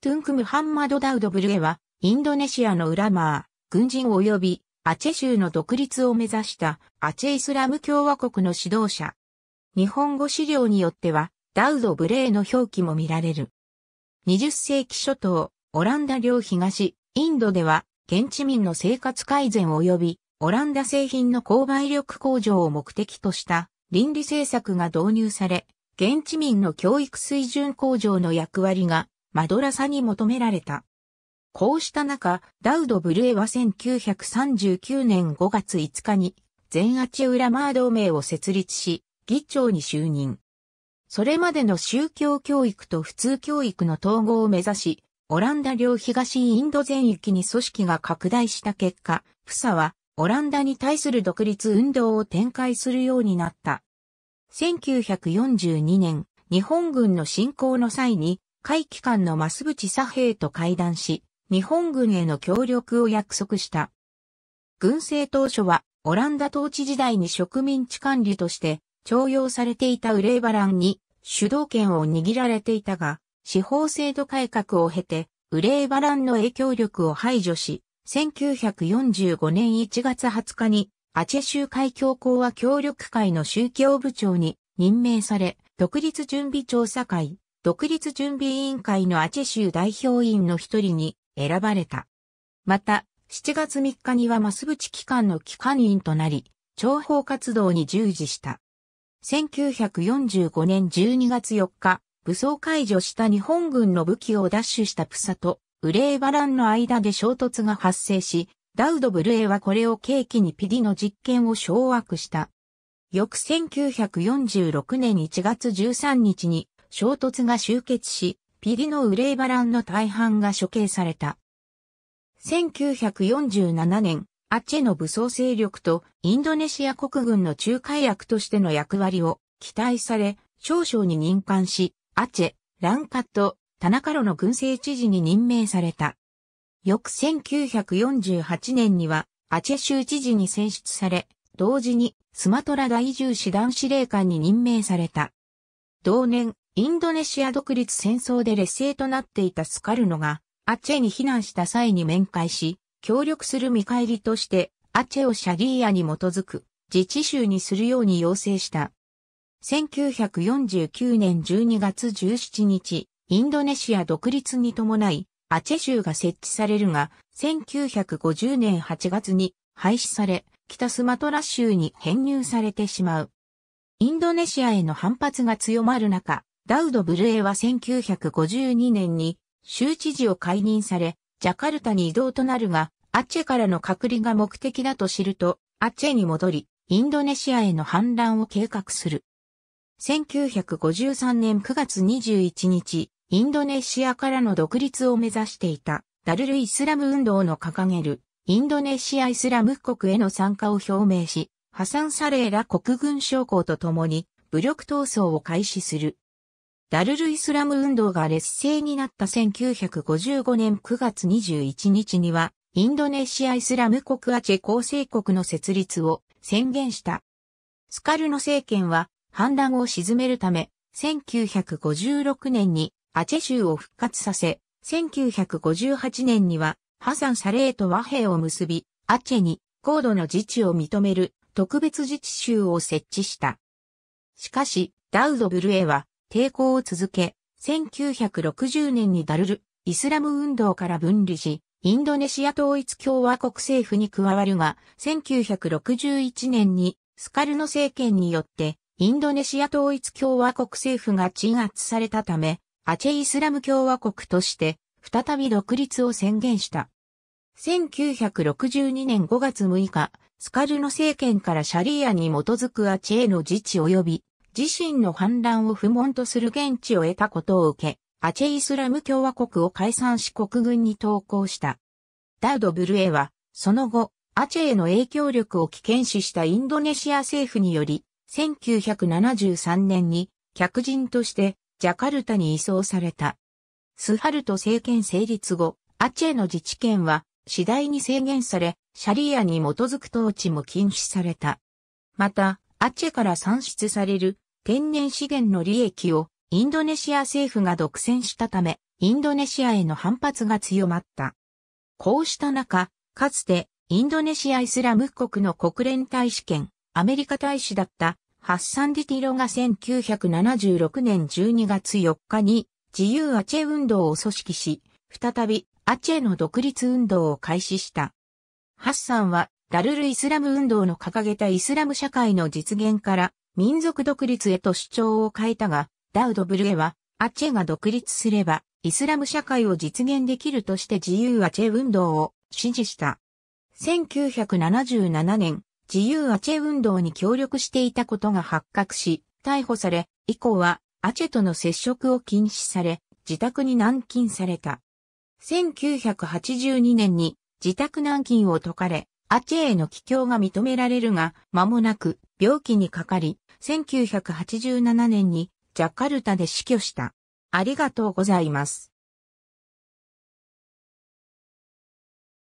トゥンクムハンマド・ダウド・ブルエは、インドネシアのウラマー、軍人及び、アチェ州の独立を目指したアチェイスラム共和国の指導者。日本語資料によっては、ダウド・ブレーの表記も見られる。20世紀初頭、オランダ領東、インドでは、現地民の生活改善及び、オランダ製品の購買力向上を目的とした倫理政策が導入され、現地民の教育水準向上の役割がマドラサに求められた。こうした中、ダウド・ブルエは1939年5月5日に、全アチウラマー同盟を設立し、議長に就任。それまでの宗教教育と普通教育の統合を目指し、オランダ領東インド全域に組織が拡大した結果、フサはオランダに対する独立運動を展開するようになった。1942年、日本軍の侵攻の際に会期間の増渕左平と会談し、日本軍への協力を約束した。軍政当初は、オランダ統治時代に植民地管理として、徴用されていたウレーバランに主導権を握られていたが、司法制度改革を経て、ウレーバランの影響力を排除し、1945年1月20日に、アチェ州海峡講和協力会の宗教部長に任命され、独立準備調査会、独立準備委員会のアチェ州代表員の一人に選ばれた。また、7月3日にはマスブチ機関の機関員となり、諜報活動に従事した。1945年12月4日、武装解除した日本軍の武器を奪取したプサとウレーバランの間で衝突が発生し、ダウド・ブルエはこれを契機にピディの実験を掌握した。翌1946年1月13日に衝突が終結し、ピリのウレイバランの大半が処刑された。1947年、アチェの武装勢力とインドネシア国軍の仲介役としての役割を期待され、少々に任官し、アチェ、ランカット、田中路の軍政知事に任命された。翌1948年には、アチェ州知事に選出され、同時にスマトラ大1師団司令官に任命された。同年、インドネシア独立戦争で劣勢となっていたスカルノが、アチェに避難した際に面会し、協力する見返りとして、アチェをシャリーアに基づく自治州にするように要請した。1949年12月17日、インドネシア独立に伴い、アチェ州が設置されるが、1950年8月に廃止され、北スマトラ州に編入されてしまう。インドネシアへの反発が強まる中、ダウド・ブルエは1952年に州知事を解任され、ジャカルタに移動となるが、アチェからの隔離が目的だと知ると、アチェに戻り、インドネシアへの反乱を計画する。1953年9月21日、インドネシアからの独立を目指していたダルル・イスラム運動の掲げるインドネシア・イスラム国への参加を表明し、破産ン・サレら国軍将校と共に武力闘争を開始する。ダルルイスラム運動が劣勢になった1955年9月21日には、インドネシアイスラム国アチェ構成国の設立を宣言した。スカルノ政権は反乱を鎮めるため、1956年にアチェ州を復活させ、1958年にはハサン・サレーと和平を結び、アチェに高度の自治を認める特別自治州を設置した。しかし、ダウド・ブルエは抵抗を続け、1960年にダルル、イスラム運動から分離し、インドネシア統一共和国政府に加わるが、1961年にスカルノ政権によって、インドネシア統一共和国政府が鎮圧されたため、アチェイスラム共和国として、再び独立を宣言した。1962年5月6日、スカルノ政権からシャリアに基づくアチェイの自治及び自身の反乱を不問とする現地を得たことを受け、アチェイスラム共和国を解散し国軍に投降した。ダウド・ブルエは、その後、アチェへの影響力を危険視したインドネシア政府により、1973年に客人としてジャカルタに移送された。スハルト政権成立後、アチェの自治権は次第に制限され、シャリアに基づく統治も禁止された。また、アチェから算出される天然資源の利益をインドネシア政府が独占したため、インドネシアへの反発が強まった。こうした中、かつてインドネシアイスラム国の国連大使兼アメリカ大使だったハッサン・ディティロが1976年12月4日に自由アチェ運動を組織し、再びアチェの独立運動を開始した。ハッサンはダルルイスラム運動の掲げたイスラム社会の実現から民族独立へと主張を変えたが、ダウド・ブルエは、アチェが独立すれば、イスラム社会を実現できるとして自由アチェ運動を支持した。1977年、自由アチェ運動に協力していたことが発覚し、逮捕され、以降は、アチェとの接触を禁止され、自宅に軟禁された。1982年に自宅軟禁を解かれ、アチェへの帰郷が認められるが、間もなく病気にかかり、1987年にジャカルタで死去した。ありがとうございます。